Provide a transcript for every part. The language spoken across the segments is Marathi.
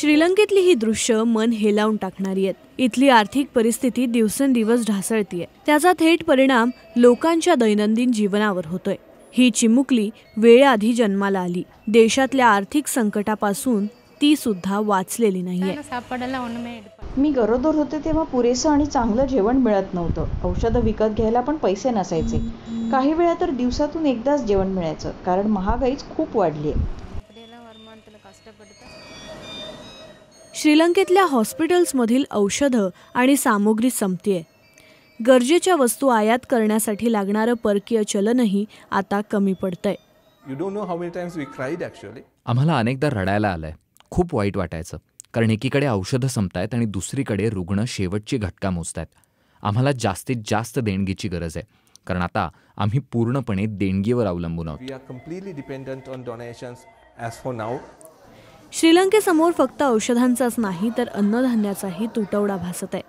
श्रीलंकेतली ही दृश्य मन हेलावून टाकणारी आहेत इथली आर्थिक परिस्थिती दिवसेंदिवस ढासळतीये त्याचा थेट परिणाम लोकांच्या दैनंदिन जीवनावर होतोय ही चिमुकली वेळेआधी जन्माला आली देशातल्या आर्थिक संकटापासून ती सुद्धा वाचलेली नाहीये मी गरोदर होते तेव्हा पुरेसं आणि चांगलं जेवण मिळत नव्हतं औषधं विकत घ्यायला पण पैसे नसायचे काही वेळा तर दिवसातून एकदाच जेवण मिळायचं कारण महागाईच खूप वाढली आहे श्रीलंकेतल्या हॉस्पिटल्समधील औषधं आणि सामुग्री संपतीये गरजेच्या वस्तू आयात करण्यासाठी लागणारं परकीय चलनही आता कमी पडतंय आम्हाला अनेकदा रडायला आलंय खूप वाईट वाटायचं कारण एकीकडे औषधं संपतायत आणि दुसरीकडे रुग्ण शेवटची घटका मोजतायत आम्हाला जास्तीत जास्त देणगीची गरज आहे कारण आता आम्ही पूर्णपणे देणगीवर अवलंबून आहोत श्रीलंकेसमोर फक्त औषधांचाच नाही तर अन्नधान्याचाही तुटवडा भासत आहे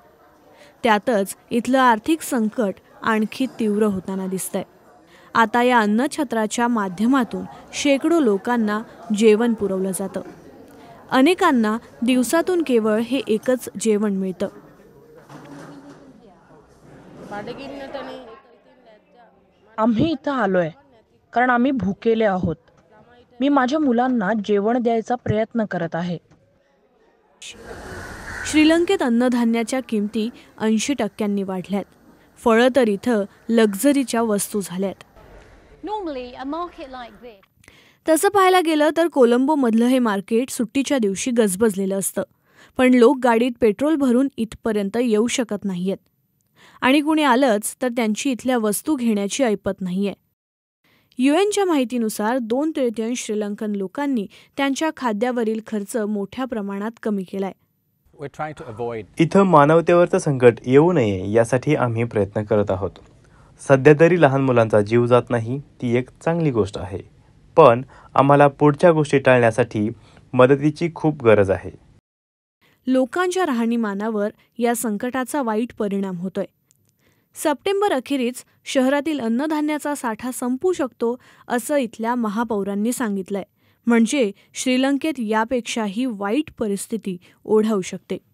त्यातच इथलं आर्थिक संकट आणखी तीव्र होताना दिसतंय आता या अन्नछत्राच्या माध्यमातून शेकडो लोकांना जेवण पुरवलं जातं अनेकांना दिवसातून केवळ हे एकच जेवण मिळतं आम्ही इथं आलोय कारण आम्ही भुकेले आहोत मी माझ्या मुलांना जेवण द्यायचा प्रयत्न करत आहे श्रीलंकेत अन्नधान्याच्या किमती ऐंशी टक्क्यांनी वाढल्यात फळं तर इथं लक्झरीच्या वस्तू झाल्यात तसं पाहायला गेलं तर कोलंबोमधलं हे मार्केट सुट्टीच्या दिवशी गजबजलेलं असतं पण लोक गाडीत पेट्रोल भरून इथपर्यंत येऊ शकत नाहीयेत आणि कुणी आलंच तर त्यांची इथल्या वस्तू घेण्याची ऐपत नाहीये युएनच्या माहितीनुसार दोन तृतीयांश श्रीलंकन लोकांनी त्यांच्या खाद्यावरील खर्च मोठ्या प्रमाणात कमी केलाय इथं मानवतेवरचं संकट येऊ नये यासाठी आम्ही प्रयत्न करत आहोत सध्या तरी लहान मुलांचा जीव जात नाही ती एक चांगली गोष्ट आहे पण आम्हाला पुढच्या गोष्टी टाळण्यासाठी मदतीची खूप गरज आहे लोकांच्या राहणीमानावर या संकटाचा वाईट परिणाम होतोय सप्टेंबर अखेरीस शहरातील अन्नधान्याचा साठा संपू शकतो असं इथल्या महापौरांनी सांगितलंय म्हणजे श्रीलंकेत यापेक्षाही वाईट परिस्थिती ओढवू शकते